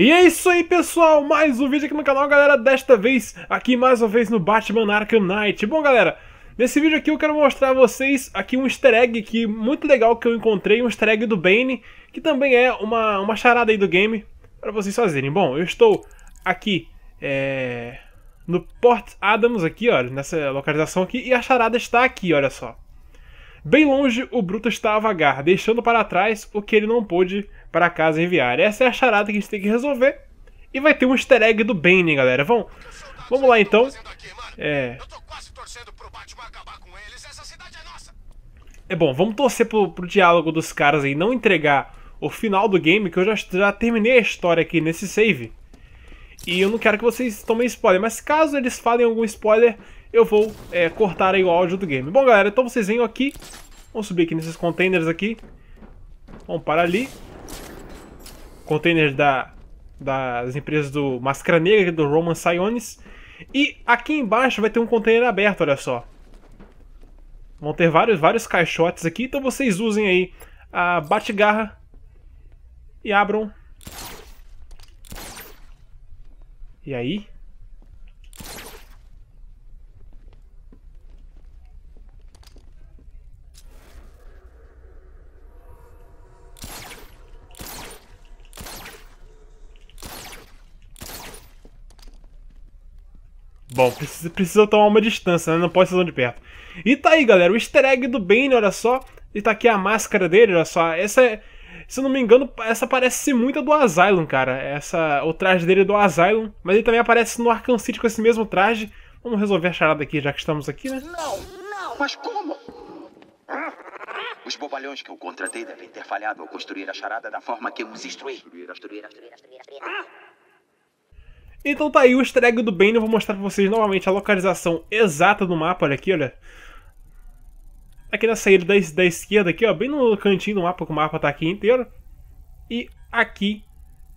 E é isso aí, pessoal! Mais um vídeo aqui no canal, galera. Desta vez, aqui mais uma vez no Batman Arkham Knight. Bom, galera, nesse vídeo aqui eu quero mostrar a vocês aqui um easter egg que muito legal que eu encontrei, um easter egg do Bane, que também é uma, uma charada aí do game, para vocês fazerem. Bom, eu estou aqui, é... no Port Adams aqui, olha, nessa localização aqui, e a charada está aqui, olha só. Bem longe, o Brutus está a vagar, deixando para trás o que ele não pôde para casa enviar. Essa é a charada que a gente tem que resolver. E vai ter um easter egg do Bane, galera. Vamos, vamos lá, então. É... É bom, vamos torcer pro, pro diálogo dos caras aí não entregar o final do game, que eu já, já terminei a história aqui nesse save. E eu não quero que vocês tomem spoiler, mas caso eles falem algum spoiler, eu vou é, cortar aí o áudio do game. Bom, galera, então vocês venham aqui. Vamos subir aqui nesses containers aqui. Vamos para ali. Container da, das empresas do Máscara Negra, do Roman Sionis. E aqui embaixo vai ter um container aberto, olha só. Vão ter vários, vários caixotes aqui, então vocês usem aí a bate-garra e abram. E aí, Bom, precisa, precisa tomar uma distância, né? Não pode ser tão de perto. E tá aí, galera, o easter egg do Bane, olha só. E tá aqui a máscara dele, olha só. Essa é. Se eu não me engano, essa parece ser muito a do Asylum, cara. Essa, o traje dele é do Asylum, mas ele também aparece no Arkham City com esse mesmo traje. Vamos resolver a charada aqui, já que estamos aqui, né? Não, não, mas como? Os bobalhões que eu contratei devem ter falhado ao construir a charada da forma que eu os instruí. Construir, construir, construir, ah! Então tá aí o easter egg do Bane, eu vou mostrar pra vocês novamente a localização exata do mapa, olha aqui, olha. Aqui na saída da, da esquerda, aqui, ó, bem no cantinho do mapa, que o mapa tá aqui inteiro. E aqui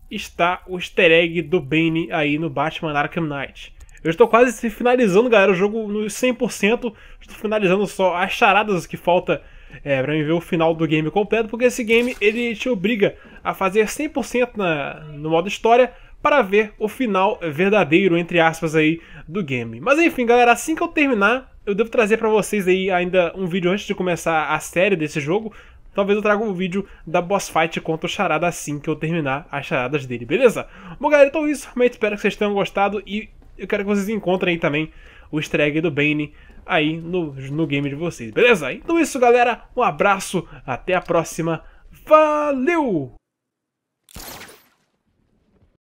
está o easter egg do Bane aí no Batman Arkham Knight. Eu estou quase finalizando, galera, o jogo no 100%. Estou finalizando só as charadas que falta é, pra mim ver o final do game completo, porque esse game ele te obriga a fazer 100% na, no modo história para ver o final verdadeiro, entre aspas, aí, do game. Mas enfim, galera, assim que eu terminar, eu devo trazer para vocês aí ainda um vídeo antes de começar a série desse jogo. Talvez eu traga um vídeo da boss fight contra o Charada assim que eu terminar as charadas dele, beleza? Bom, galera, então é isso. Realmente espero que vocês tenham gostado e eu quero que vocês encontrem aí também o easter egg do Bane aí no, no game de vocês, beleza? Então é isso, galera. Um abraço, até a próxima. Valeu!